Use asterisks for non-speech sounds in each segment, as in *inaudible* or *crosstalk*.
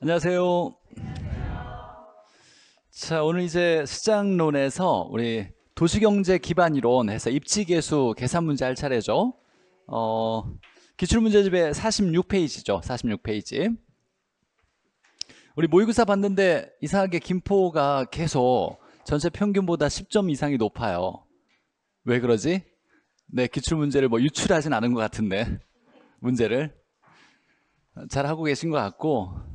안녕하세요. 자, 오늘 이제 시장론에서 우리 도시경제 기반이론 해서 입지계수 계산 문제 할 차례죠. 어, 기출문제집에 46페이지죠. 46페이지. 우리 모의고사 봤는데 이상하게 김포가 계속 전체 평균보다 10점 이상이 높아요. 왜 그러지? 네, 기출문제를 뭐 유출하진 않은 것 같은데 문제를 잘 하고 계신 것 같고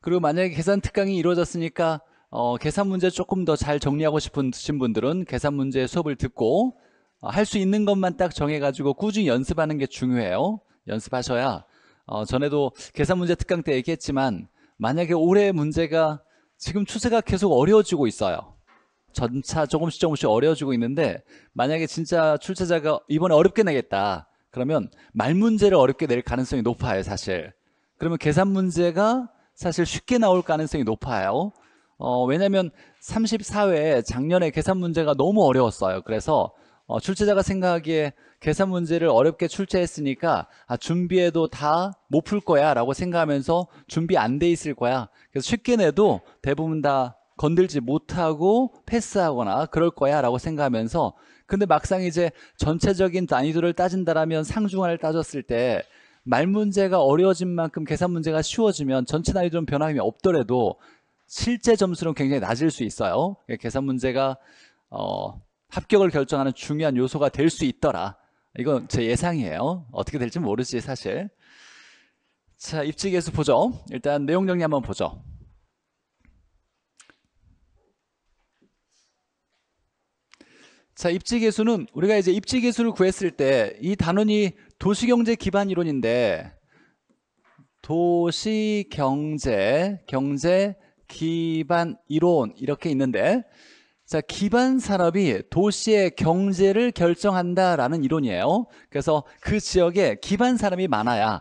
그리고 만약에 계산 특강이 이루어졌으니까 어, 계산 문제 조금 더 잘 정리하고 싶으신 분들은 계산 문제 수업을 듣고 어, 할수 있는 것만 딱 정해가지고 꾸준히 연습하는 게 중요해요. 연습하셔야 어, 전에도 계산 문제 특강 때 얘기했지만 만약에 올해 문제가 지금 추세가 계속 어려워지고 있어요. 점차 조금씩 조금씩 어려워지고 있는데 만약에 진짜 출제자가 이번에 어렵게 내겠다 그러면 말 문제를 어렵게 낼 가능성이 높아요 사실 그러면 계산 문제가 사실 쉽게 나올 가능성이 높아요. 어, 왜냐면 34회 작년에 계산 문제가 너무 어려웠어요. 그래서 어, 출제자가 생각하기에 계산 문제를 어렵게 출제했으니까 아, 준비해도 다 못 풀 거야 라고 생각하면서 준비 안 돼 있을 거야. 그래서 쉽게 내도 대부분 다 건들지 못하고 패스하거나 그럴 거야 라고 생각하면서 근데 막상 이제 전체적인 난이도를 따진다라면 상중하를 따졌을 때말 문제가 어려워진 만큼 계산 문제가 쉬워지면 전체 난이도는 변화함이 없더라도 실제 점수는 굉장히 낮을 수 있어요 예, 계산 문제가 어, 합격을 결정하는 중요한 요소가 될 수 있더라 이건 제 예상이에요 어떻게 될지 모르지 사실 자 입지계수 보죠 일단 내용 정리 한번 보죠 자 입지계수는 우리가 이제 입지계수를 구했을 때 이 단원이 도시경제 기반 이론인데 도시경제 경제 기반 이론 이렇게 있는데 자 기반 산업이 도시의 경제를 결정한다라는 이론이에요 그래서 그 지역에 기반 산업이 많아야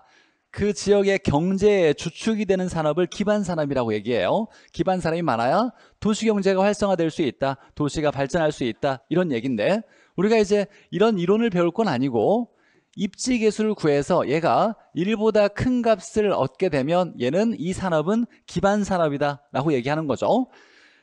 그 지역의 경제에 주축이 되는 산업을 기반 산업이라고 얘기해요 기반 산업이 많아야 도시 경제가 활성화될 수 있다 도시가 발전할 수 있다 이런 얘기인데 우리가 이제 이런 이론을 배울 건 아니고 입지계수를 구해서 얘가 1보다 큰 값을 얻게 되면 얘는 이 산업은 기반산업이다 라고 얘기하는 거죠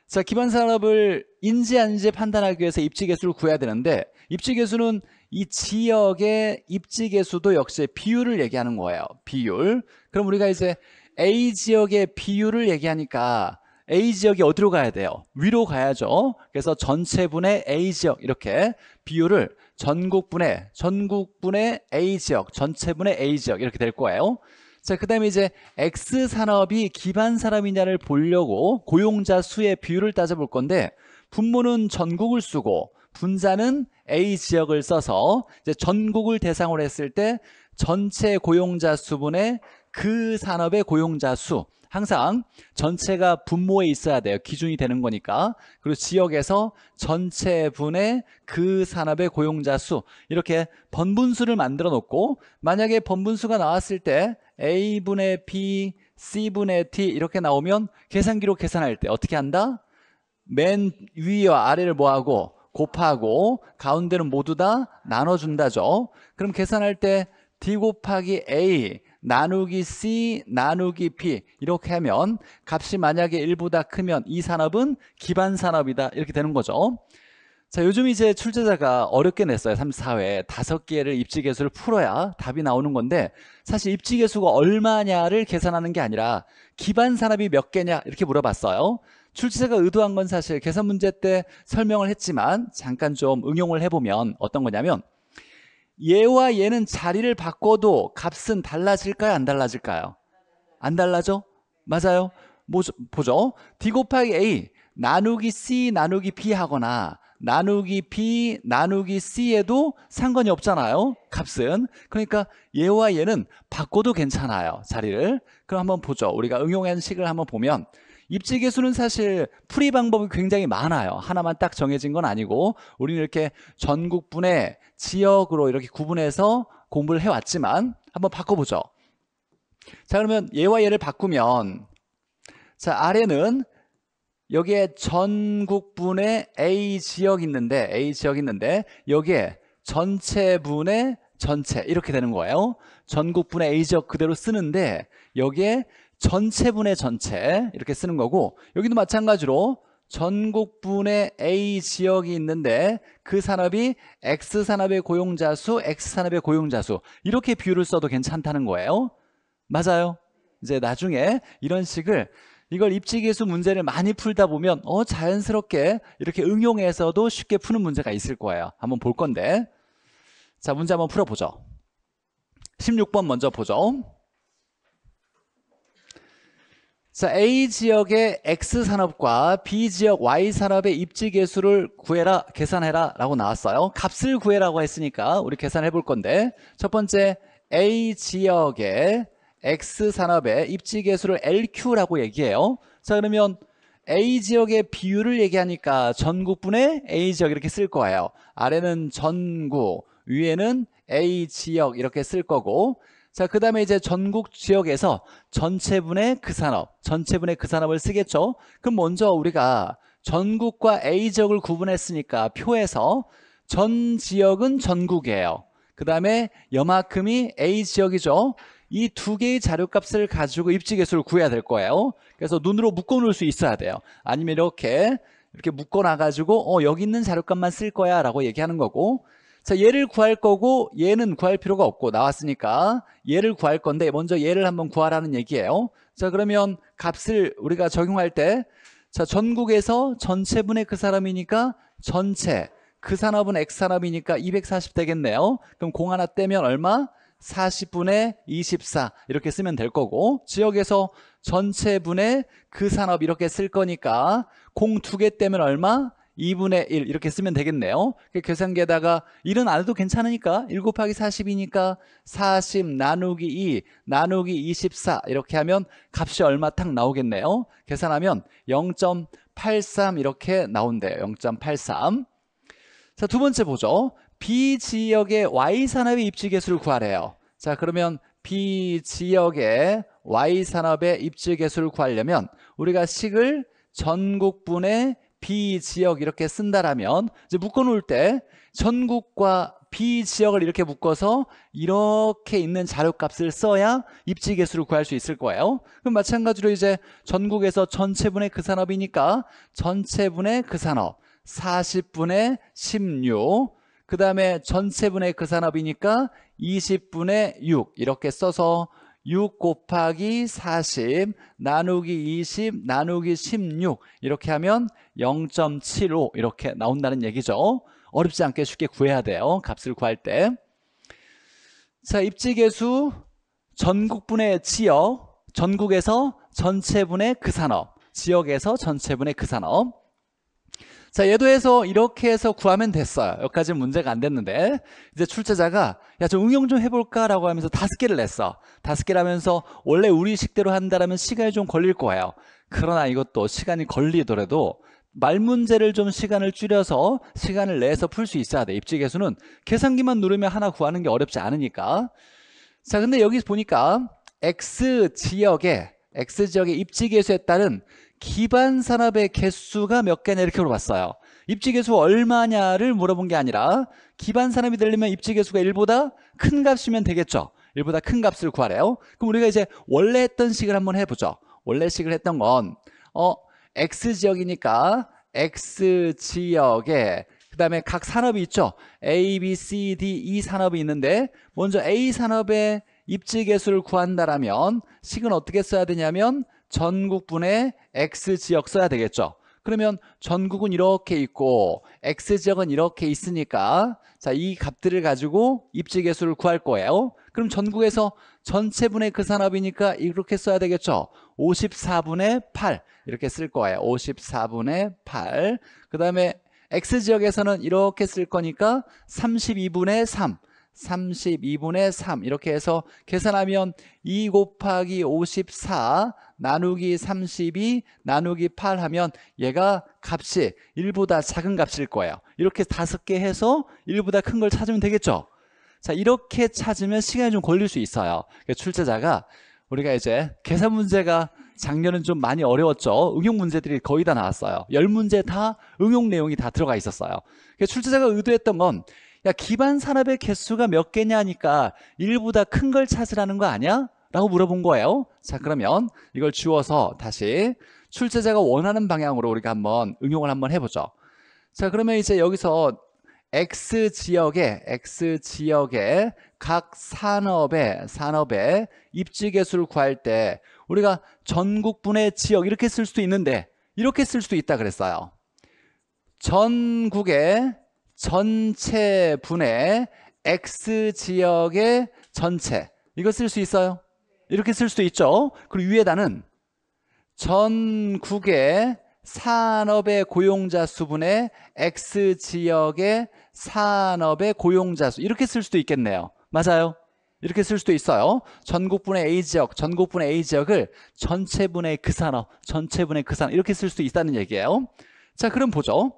자 기반산업을 인지 아닌지 판단하기 위해서 입지계수를 구해야 되는데 입지계수는 이 지역의 입지계수도 역시 비율을 얘기하는 거예요 비율 그럼 우리가 이제 A 지역의 비율을 얘기하니까 A 지역이 어디로 가야 돼요? 위로 가야죠. 그래서 전체분의 A 지역 이렇게 비율을 전국분의 전국분의 A 지역 전체분의 A 지역 이렇게 될 거예요. 자, 그 다음에 이제 X 산업이 기반 산업이냐를 보려고 고용자 수의 비율을 따져볼 건데 분모는 전국을 쓰고 분자는 A 지역을 써서 이제 전국을 대상으로 했을 때 전체 고용자 수분의 그 산업의 고용자 수 항상 전체가 분모에 있어야 돼요. 기준이 되는 거니까. 그리고 지역에서 전체 분의 그 산업의 고용자 수 이렇게 번분수를 만들어 놓고 만약에 번분수가 나왔을 때 A분의 B, C분의 T 이렇게 나오면 계산기로 계산할 때 어떻게 한다? 맨 위와 아래를 뭐하고 곱하고 가운데는 모두 다 나눠준다죠. 그럼 계산할 때 D 곱하기 A 나누기 C 나누기 P 이렇게 하면 값이 만약에 1보다 크면 이 산업은 기반 산업이다 이렇게 되는 거죠 자 요즘 이제 출제자가 어렵게 냈어요 34회 다섯 개를 입지계수를 풀어야 답이 나오는 건데 사실 입지계수가 얼마냐를 계산하는 게 아니라 기반 산업이 몇 개냐 이렇게 물어봤어요 출제자가 의도한 건 사실 계산 문제 때 설명을 했지만 잠깐 좀 응용을 해보면 어떤 거냐면 얘와 얘는 자리를 바꿔도 값은 달라질까요? 안 달라질까요? 안 달라져? 맞아요? 뭐, 보죠. D 곱하기 A 나누기 C 나누기 B 하거나 나누기 B 나누기 C에도 상관이 없잖아요. 값은. 그러니까 얘와 얘는 바꿔도 괜찮아요. 자리를. 그럼 한번 보죠. 우리가 응용한 식을 한번 보면 입지 개수는 사실 풀이 방법이 굉장히 많아요 하나만 딱 정해진 건 아니고 우리는 이렇게 전국분의 지역으로 이렇게 구분해서 공부를 해왔지만 한번 바꿔보죠 자 그러면 얘와 얘를 바꾸면 자 아래는 여기에 전국분의 A 지역 있는데 A 지역 있는데 여기에 전체분의 전체 이렇게 되는 거예요 전국분의 A 지역 그대로 쓰는데 여기에 전체분의 전체 이렇게 쓰는 거고 여기도 마찬가지로 전국분의 A 지역이 있는데 그 산업이 X산업의 고용자 수, X산업의 고용자 수 이렇게 비율을 써도 괜찮다는 거예요 맞아요 이제 나중에 이런 식을 이걸 입지계수 문제를 많이 풀다 보면 어 자연스럽게 이렇게 응용해서도 쉽게 푸는 문제가 있을 거예요 한번 볼 건데 자 문제 한번 풀어보죠 16번 먼저 보죠 자, A 지역의 X 산업과 B 지역 Y 산업의 입지 개수를 구해라, 계산해라 라고 나왔어요. 값을 구해라고 했으니까 우리 계산해 볼 건데 첫 번째 A 지역의 X 산업의 입지 개수를 LQ라고 얘기해요. 자, 그러면 A 지역의 비율을 얘기하니까 전국분의 A 지역 이렇게 쓸 거예요. 아래는 전국, 위에는 A 지역 이렇게 쓸 거고 자, 그 다음에 이제 전국 지역에서 전체분의 그 산업, 전체분의 그 산업을 쓰겠죠. 그럼 먼저 우리가 전국과 A 지역을 구분했으니까 표에서 전 지역은 전국이에요. 그 다음에 여마큼이 A 지역이죠. 이 두 개의 자료값을 가지고 입지 개수를 구해야 될 거예요. 그래서 눈으로 묶어 놓을 수 있어야 돼요. 아니면 이렇게 이렇게 묶어 놔가지고 어 여기 있는 자료값만 쓸 거야 라고 얘기하는 거고 자, 얘를 구할 거고 얘는 구할 필요가 없고 나왔으니까 얘를 구할 건데 먼저 얘를 한번 구하라는 얘기예요. 자, 그러면 값을 우리가 적용할 때 자, 전국에서 전체분의 그 사람이니까 전체 그 산업은 X 산업이니까 240 되겠네요. 그럼 공 하나 떼면 얼마? 40분의 24 이렇게 쓰면 될 거고 지역에서 전체분의 그 산업 이렇게 쓸 거니까 공 두 개 떼면 얼마? 2분의 1 이렇게 쓰면 되겠네요 그 계산기에다가 1은 안 해도 괜찮으니까 1 곱하기 40이니까 40 나누기 2 나누기 24 이렇게 하면 값이 얼마 탁 나오겠네요 계산하면 0.83 이렇게 나온대요 0.83자두 번째 보죠 B지역의 Y산업의 입지개수를 구하래요 자 그러면 B지역의 Y산업의 입지개수를 구하려면 우리가 식을 전국분의 비지역 이렇게 쓴다라면 이제 묶어놓을 때 전국과 비지역을 이렇게 묶어서 이렇게 있는 자료값을 써야 입지계수를 구할 수 있을 거예요 그럼 마찬가지로 이제 전국에서 전체분의 그 산업이니까 전체분의 그 산업 40분의 16, 그 다음에 전체분의 그 산업이니까 20분의 6 이렇게 써서 6 곱하기 40 나누기 20 나누기 16 이렇게 하면 0.75 이렇게 나온다는 얘기죠 어렵지 않게 쉽게 구해야 돼요 값을 구할 때자 입지계수 전국분의 지역 전국에서 전체분의 그 산업 지역에서 전체분의 그 산업 자 예도에서 이렇게 해서 구하면 됐어요 여기까지 문제가 안 됐는데 이제 출제자가 야저 응용 좀 해볼까 라고 하면서 다섯 개를 냈어 다섯 개라면서 원래 우리 식대로 한다라면 시간이 좀 걸릴 거예요 그러나 이것도 시간이 걸리더라도 말 문제를 좀 시간을 줄여서 시간을 내서 풀 수 있어야 돼 입지계수는 계산기만 누르면 하나 구하는 게 어렵지 않으니까 자 근데 여기 보니까 X지역에 X지역의 입지계수에 따른 기반 산업의 개수가 몇 개냐 이렇게 물어봤어요. 입지 개수 얼마냐를 물어본 게 아니라 기반 산업이 되려면 입지 개수가 1보다 큰 값이면 되겠죠. 1보다 큰 값을 구하래요. 그럼 우리가 이제 원래 했던 식을 한번 해보죠. 원래 식을 했던 건 어, X 지역이니까 X 지역에 그 다음에 각 산업이 있죠. A, B, C, D, E 산업이 있는데 먼저 A 산업의 입지 개수를 구한다라면 식은 어떻게 써야 되냐면 전국분의 X지역 써야 되겠죠. 그러면 전국은 이렇게 있고 X지역은 이렇게 있으니까 자이 값들을 가지고 입지계수를 구할 거예요. 그럼 전국에서 전체분의 그 산업이니까 이렇게 써야 되겠죠. 54분의 8 이렇게 쓸 거예요. 54분의 8그 다음에 X지역에서는 이렇게 쓸 거니까 32분의 3 32분의 3 이렇게 해서 계산하면 2 곱하기 54 나누기 32 나누기 8 하면 얘가 값이 1보다 작은 값일 거예요 이렇게 다섯 개 해서 1보다 큰 걸 찾으면 되겠죠 자 이렇게 찾으면 시간이 좀 걸릴 수 있어요 그러니까 출제자가 우리가 이제 계산 문제가 작년은 좀 많이 어려웠죠 응용 문제들이 거의 다 나왔어요 1 0문제다 응용 내용이 다 들어가 있었어요 그러니까 출제자가 의도했던 건야 기반 산업의 개수가 몇 개냐니까 1보다 큰 걸 찾으라는 거 아니야? 라고 물어본 거예요 자 그러면 이걸 지워서 다시 출제자가 원하는 방향으로 우리가 한번 응용을 한번 해보죠 자 그러면 이제 여기서 X 지역에 X 지역에각 산업의 산업의 입지 개수를 구할 때 우리가 전국분의 지역 이렇게 쓸 수도 있는데 이렇게 쓸 수도 있다 그랬어요 전국의 전체 분의 x 지역의 전체 이거 쓸 수 있어요 이렇게 쓸 수도 있죠 그리고 위에다는 전국의 산업의 고용자 수분의 x 지역의 산업의 고용자 수 이렇게 쓸 수도 있겠네요 맞아요 이렇게 쓸 수도 있어요 전국분의 A지역 전국분의 A지역을 전체분의 그 산업 전체분의 그 산업 이렇게 쓸 수도 있다는 얘기예요 자 그럼 보죠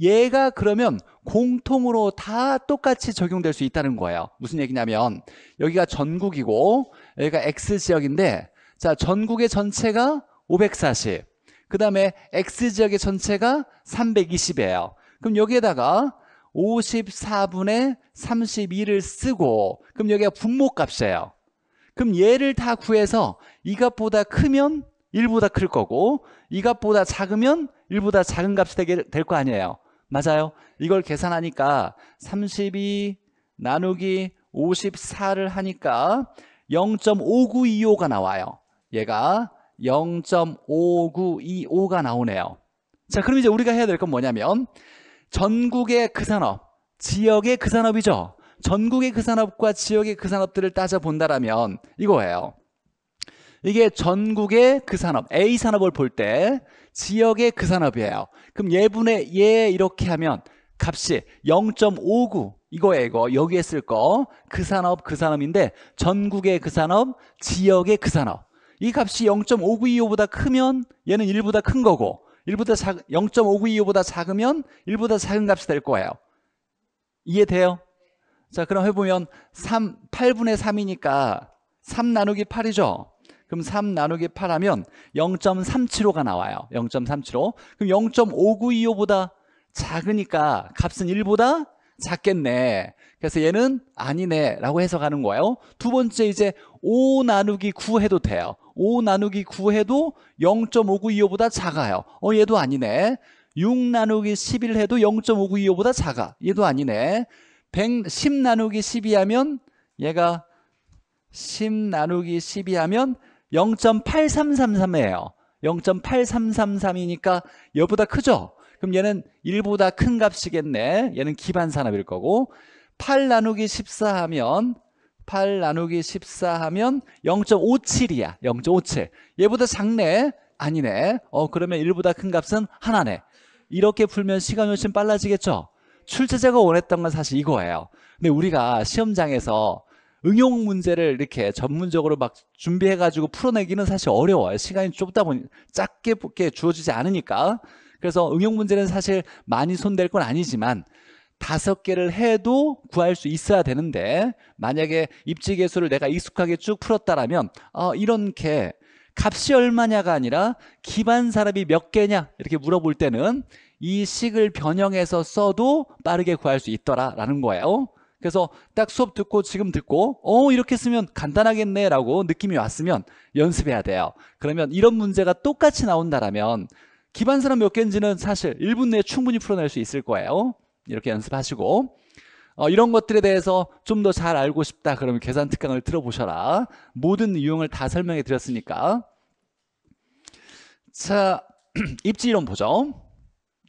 얘가 그러면 공통으로 다 똑같이 적용될 수 있다는 거예요 무슨 얘기냐면 여기가 전국이고 여기가 X지역인데 자 전국의 전체가 540. 그 다음에 X지역의 전체가 320이에요. 그럼 여기에다가 54분의 32를 쓰고 그럼 여기가 분모값이에요. 그럼 얘를 다 구해서 이 값보다 크면 1보다 클 거고 이 값보다 작으면 1보다 작은 값이 될 거 아니에요. 맞아요 이걸 계산하니까 32 나누기 54를 하니까 0.5925가 나와요 얘가 0.5925가 나오네요 자 그럼 이제 우리가 해야 될 건 뭐냐면 전국의 그 산업 지역의 그 산업이죠 전국의 그 산업과 지역의 그 산업들을 따져본다라면 이거예요 이게 전국의 그 산업 A 산업을 볼 때 지역의 그 산업이에요 그럼 예분의 예 이렇게 하면 값이 0.59 이거예요 이거 여기에 쓸 거 그 산업 그 산업인데 전국의 그 산업 지역의 그 산업 이 값이 0.5925보다 크면 얘는 1보다 큰 거고 1보다 작 0.5925보다 작으면 1보다 작은 값이 될 거예요 이해돼요? 자 그럼 해보면 3, 8분의 3이니까 3 나누기 8이죠 그럼 3 나누기 8 하면 0.375가 나와요 0.375 그럼 0.5925보다 작으니까 값은 1보다 작겠네 그래서 얘는 아니네 라고 해서가는 거예요 두 번째 이제 5 나누기 9 해도 돼요 5 나누기 9 해도 0.5925보다 작아요 어 얘도 아니네 6 나누기 11 해도 0.5925보다 작아 얘도 아니네 110 나누기 12 하면 얘가 10 나누기 12 하면 0.8333이에요 0.8333이니까 여보다 크죠 그럼 얘는 1보다 큰 값이겠네 얘는 기반 산업일 거고 8 나누기 14 하면 8 나누기 14 하면 0.57이야 0.57 얘보다 작네 아니네 어 그러면 1보다 큰 값은 하나네 이렇게 풀면 시간이 훨씬 빨라지겠죠 출제자가 원했던 건 사실 이거예요 근데 우리가 시험장에서 응용 문제를 이렇게 전문적으로 막 준비해 가지고 풀어내기는 사실 어려워요 시간이 좁다 보니 짧게게 주어지지 않으니까 그래서 응용 문제는 사실 많이 손댈 건 아니지만 다섯 개를 해도 구할 수 있어야 되는데 만약에 입지 개수를 내가 익숙하게 쭉 풀었다라면 어, 아, 이렇게 값이 얼마냐가 아니라 기반 산업이 몇 개냐 이렇게 물어볼 때는 이 식을 변형해서 써도 빠르게 구할 수 있더라라는 거예요. 그래서 딱 수업 듣고 지금 듣고 어 이렇게 쓰면 간단하겠네 라고 느낌이 왔으면 연습해야 돼요 그러면 이런 문제가 똑같이 나온다라면 기반사람 몇 개인지는 사실 1분 내에 충분히 풀어낼 수 있을 거예요 이렇게 연습하시고 어, 이런 것들에 대해서 좀 더 잘 알고 싶다 그러면 계산 특강을 들어보셔라 모든 유형을 다 설명해 드렸으니까 자 *clears throat* 입지이론 보죠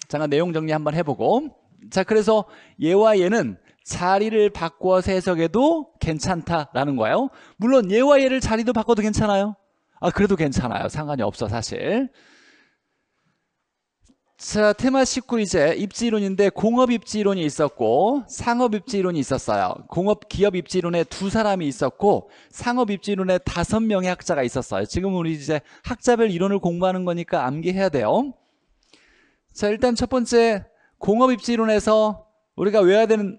잠깐 내용 정리 한번 해보고 자 그래서 얘와 얘는 자리를 바꿔서 해석해도 괜찮다라는 거예요 물론 얘와얘를 자리도 바꿔도 괜찮아요 아 그래도 괜찮아요 상관이 없어 사실 자 테마 19 이제 입지론인데 이 공업 입지론이 이 있었고 상업 입지론이 이 있었어요 공업 기업 입지론에 이두 사람이 있었고 상업 입지론에 이 다섯 명의 학자가 있었어요 지금 우리 이제 학자별 이론을 공부하는 거니까 암기해야 돼요 자 일단 첫 번째 공업 입지론에서 이 우리가 외워야 되는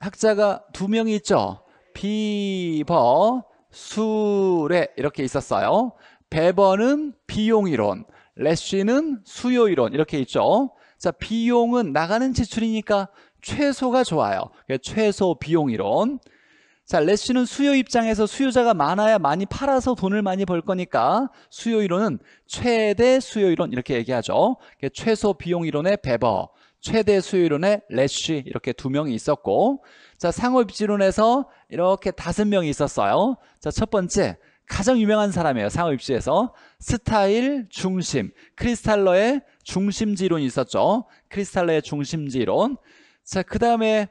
학자가 두 명이 있죠. 비버, 수레 이렇게 있었어요. 배버는 비용이론, 레쉬는 수요이론 이렇게 있죠. 자, 비용은 나가는 지출이니까 최소가 좋아요. 최소 비용이론. 자, 레쉬는 수요 입장에서 수요자가 많아야 많이 팔아서 돈을 많이 벌 거니까 수요이론은 최대 수요이론 이렇게 얘기하죠. 최소 비용이론의 배버. 최대 수요이론에 래쉬 이렇게 두 명이 있었고 자 상호입지론에서 이렇게 다섯 명이 있었어요 자첫 번째 가장 유명한 사람이에요 상호입지에서 스타일 중심 크리스탈러의 중심지론이 있었죠 크리스탈러의 중심지론 자그 다음에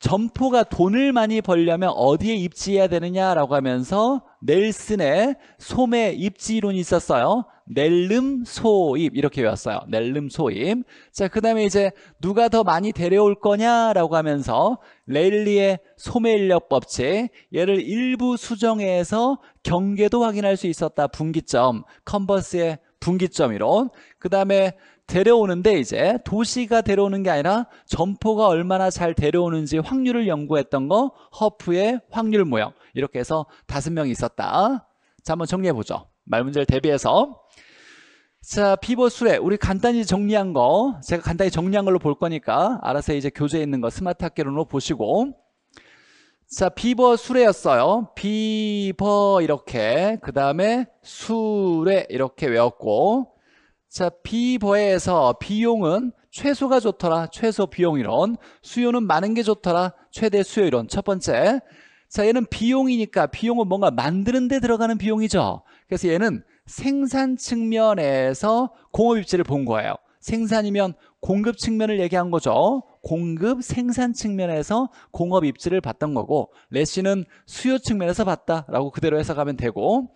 점포가 돈을 많이 벌려면 어디에 입지해야 되느냐라고 하면서 넬슨의 소매 입지론이 이 있었어요. 넬름 소입 이렇게 외웠어요. 넬름 소입. 자, 그다음에 이제 누가 더 많이 데려올 거냐라고 하면서 레일리의 소매 인력 법칙 얘를 일부 수정해서 경계도 확인할 수 있었다. 분기점 컨버스의 분기점 이론. 그다음에 데려오는데 이제 도시가 데려오는 게 아니라 점포가 얼마나 잘 데려오는지 확률을 연구했던 거 허프의 확률 모형 이렇게 해서 다섯 명이 있었다 자 한번 정리해 보죠 말 문제를 대비해서 자 피벗 수레 우리 간단히 정리한 거 제가 간단히 정리한 걸로 볼 거니까 알아서 이제 교재에 있는 거 스마트 학개론으로 보시고 자 비버 수레였어요 비버 이렇게 그 다음에 수레 이렇게 외웠고 자, 비버에서 비용은 최소가 좋더라. 최소 비용 이론. 수요는 많은 게 좋더라. 최대 수요 이론. 첫 번째. 자, 얘는 비용이니까 비용은 뭔가 만드는 데 들어가는 비용이죠. 그래서 얘는 생산 측면에서 공업 입지를 본 거예요. 생산이면 공급 측면을 얘기한 거죠. 공급 생산 측면에서 공업 입지를 봤던 거고 레시는 수요 측면에서 봤다라고 그대로 해석하면 되고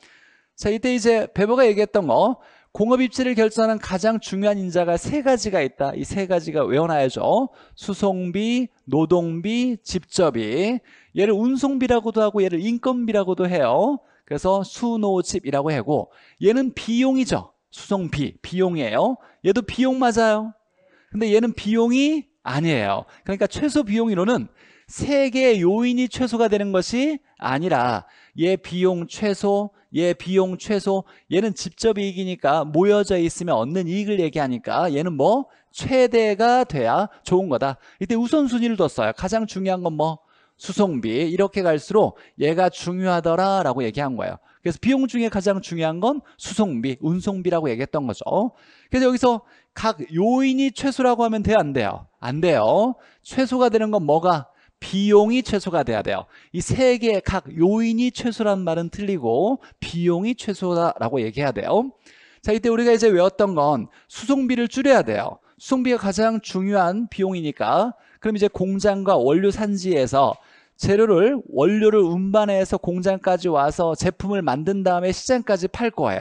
자 이때 이제 베버가 얘기했던 거 공업 입지를 결정하는 가장 중요한 인자가 세 가지가 있다. 이 세 가지가 외워놔야죠. 수송비, 노동비, 집접비. 얘를 운송비라고도 하고 얘를 인건비라고도 해요. 그래서 수노집이라고 하고 얘는 비용이죠. 수송비, 비용이에요. 얘도 비용 맞아요. 근데 얘는 비용이 아니에요. 그러니까 최소 비용이로는 세 개의 요인이 최소가 되는 것이 아니라 얘 비용 최소, 얘 비용 최소 얘는 직접이익이니까 모여져 있으면 얻는 이익을 얘기하니까 얘는 뭐 최대가 돼야 좋은 거다 이때 우선순위를 뒀어요 가장 중요한 건 뭐 수송비 이렇게 갈수록 얘가 중요하더라 라고 얘기한 거예요 그래서 비용 중에 가장 중요한 건 수송비, 운송비라고 얘기했던 거죠. 그래서 여기서 각 요인이 최소라고 하면 돼요? 안 돼요? 안 돼요. 최소가 되는 건 뭐가? 비용이 최소가 돼야 돼요. 이 세 개의 각 요인이 최소란 말은 틀리고 비용이 최소라고 다 얘기해야 돼요. 자, 이때 우리가 이제 외웠던 건 수송비를 줄여야 돼요. 수송비가 가장 중요한 비용이니까 그럼 이제 공장과 원료 산지에서 재료를 원료를 운반해서 공장까지 와서 제품을 만든 다음에 시장까지 팔 거예요.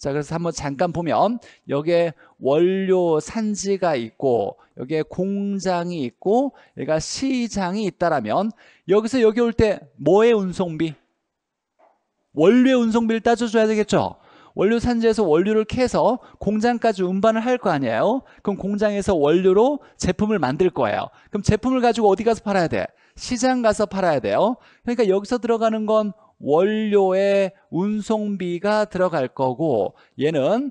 자 그래서 한번 잠깐 보면 여기에 원료 산지가 있고 여기에 공장이 있고 여기가 시장이 있다라면 여기서 여기 올 때 뭐의 운송비? 원료의 운송비를 따져줘야 되겠죠 원료 산지에서 원료를 캐서 공장까지 운반을 할 거 아니에요 그럼 공장에서 원료로 제품을 만들 거예요 그럼 제품을 가지고 어디 가서 팔아야 돼? 시장 가서 팔아야 돼요 그러니까 여기서 들어가는 건 원료의 운송비가 들어갈 거고 얘는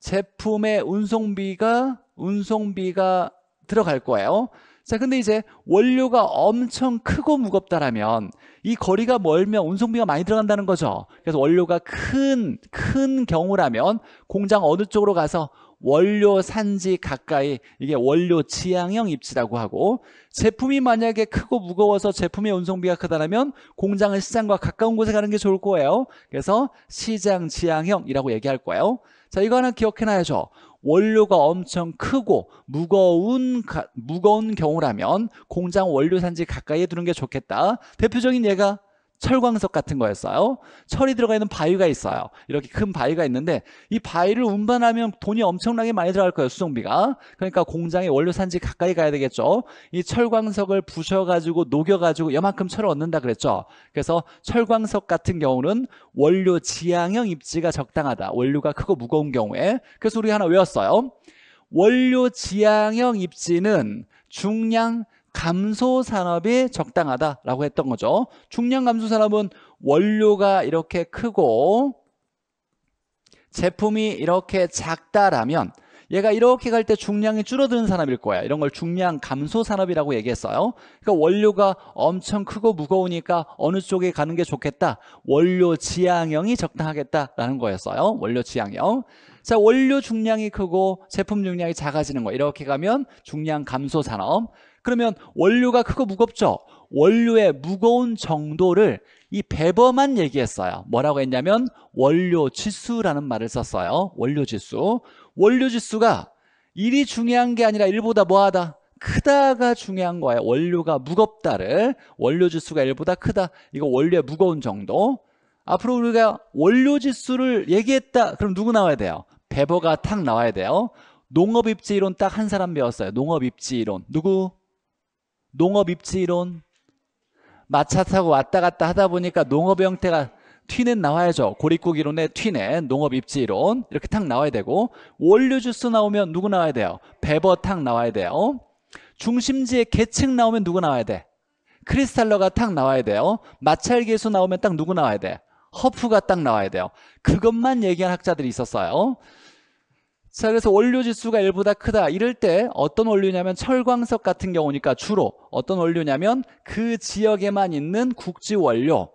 제품의 운송비가 운송비가 들어갈 거예요 자 근데 이제 원료가 엄청 크고 무겁다라면 이 거리가 멀면 운송비가 많이 들어간다는 거죠 그래서 원료가 큰 큰 경우라면 공장 어느 쪽으로 가서 원료 산지 가까이 이게 원료 지향형 입지라고 하고 제품이 만약에 크고 무거워서 제품의 운송비가 크다면 공장을 시장과 가까운 곳에 가는 게 좋을 거예요 그래서 시장 지향형이라고 얘기할 거예요 자 이거 하나 기억해놔야죠 원료가 엄청 크고 무거운 가, 무거운 경우라면 공장 원료 산지 가까이에 두는 게 좋겠다 대표적인 예가 철광석 같은 거였어요 철이 들어가 있는 바위가 있어요 이렇게 큰 바위가 있는데 이 바위를 운반하면 돈이 엄청나게 많이 들어갈 거예요 수송비가 그러니까 공장에 원료 산지 가까이 가야 되겠죠 이 철광석을 부셔가지고 녹여가지고 이만큼 철을 얻는다 그랬죠 그래서 철광석 같은 경우는 원료 지향형 입지가 적당하다 원료가 크고 무거운 경우에 그래서 우리 하나 외웠어요 원료 지향형 입지는 중량 감소 산업이 적당하다라고 했던 거죠. 중량 감소 산업은 원료가 이렇게 크고 제품이 이렇게 작다라면 얘가 이렇게 갈 때 중량이 줄어드는 산업일 거야 이런 걸 중량 감소 산업이라고 얘기했어요 그러니까 원료가 엄청 크고 무거우니까 어느 쪽에 가는 게 좋겠다 원료 지향형이 적당하겠다라는 거였어요 원료 지향형 자 원료 중량이 크고 제품 중량이 작아지는 거 이렇게 가면 중량 감소 산업 그러면 원료가 크고 무겁죠. 원료의 무거운 정도를 이 배버만 얘기했어요. 뭐라고 했냐면 원료 지수라는 말을 썼어요. 원료 지수. 원료 지수가 1이 중요한 게 아니라 1보다 뭐하다? 크다가 중요한 거예요. 원료가 무겁다를 원료 지수가 1보다 크다. 이거 원료의 무거운 정도. 앞으로 우리가 원료 지수를 얘기했다. 그럼 누구 나와야 돼요? 배버가 탁 나와야 돼요. 농업 입지 이론 딱 한 사람 배웠어요. 농업 입지 이론. 누구? 농업 입지론 마차 타고 왔다 갔다 하다 보니까 농업 형태가 튀는 나와야죠. 고립국 이론에 튀는 농업 입지 이론 이렇게 탁 나와야 되고 원료 주스 나오면 누구 나와야 돼요? 베버 탁 나와야 돼요. 중심지의 계층 나오면 누구 나와야 돼? 크리스탈러가 탁 나와야 돼요. 마찰계수 나오면 딱 누구 나와야 돼? 허프가 딱 나와야 돼요. 그것만 얘기한 학자들이 있었어요. 자 그래서 원료 지수가 1보다 크다 이럴 때 어떤 원료냐면 철광석 같은 경우니까 주로 어떤 원료냐면 그 지역에만 있는 국지 원료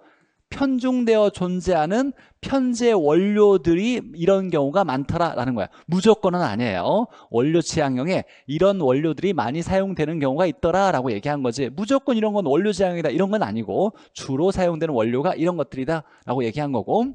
편중되어 존재하는 편제 원료들이 이런 경우가 많더라라는 거야 무조건은 아니에요 원료 지향형에 이런 원료들이 많이 사용되는 경우가 있더라라고 얘기한 거지 무조건 이런 건 원료 지향이다 이런 건 아니고 주로 사용되는 원료가 이런 것들이다라고 얘기한 거고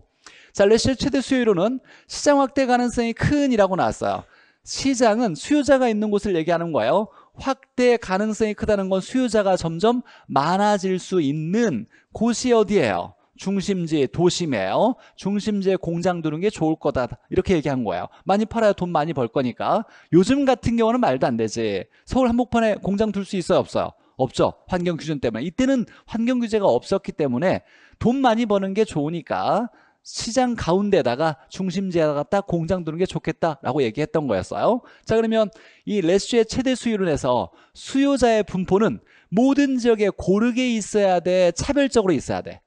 자, 레시의 최대 수요율은 시장 확대 가능성이 큰이라고 나왔어요. 시장은 수요자가 있는 곳을 얘기하는 거예요. 확대 가능성이 크다는 건 수요자가 점점 많아질 수 있는 곳이 어디예요? 중심지 도심이에요. 중심지에 공장 두는 게 좋을 거다. 이렇게 얘기한 거예요. 많이 팔아야 돈 많이 벌 거니까. 요즘 같은 경우는 말도 안 되지. 서울 한복판에 공장 둘 수 있어요? 없어요? 없죠. 환경 규준 때문에. 이때는 환경 규제가 없었기 때문에 돈 많이 버는 게 좋으니까 시장 가운데다가 중심지에다가 딱 공장 두는 게 좋겠다라고 얘기했던 거였어요. 자 그러면 이 레슈의 최대 수요론해서 수요자의 분포는 모든 지역에 고르게 있어야 돼 차별적으로 있어야 돼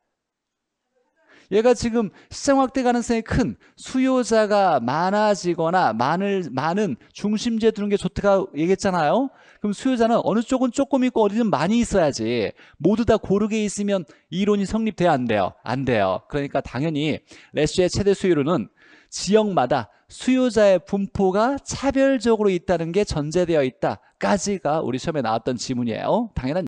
얘가 지금 시장 확대 가능성이 큰 수요자가 많아지거나 많을, 많은 중심지에 두는 게 좋다고 얘기했잖아요 그럼 수요자는 어느 쪽은 조금 있고 어디든 많이 있어야지 모두 다 고르게 있으면 이론이 성립돼야 안 돼요 안 돼요 그러니까 당연히 레시의 최대 수요로는 지역마다 수요자의 분포가 차별적으로 있다는 게 전제되어 있다까지가 우리 처음에 나왔던 지문이에요 당연한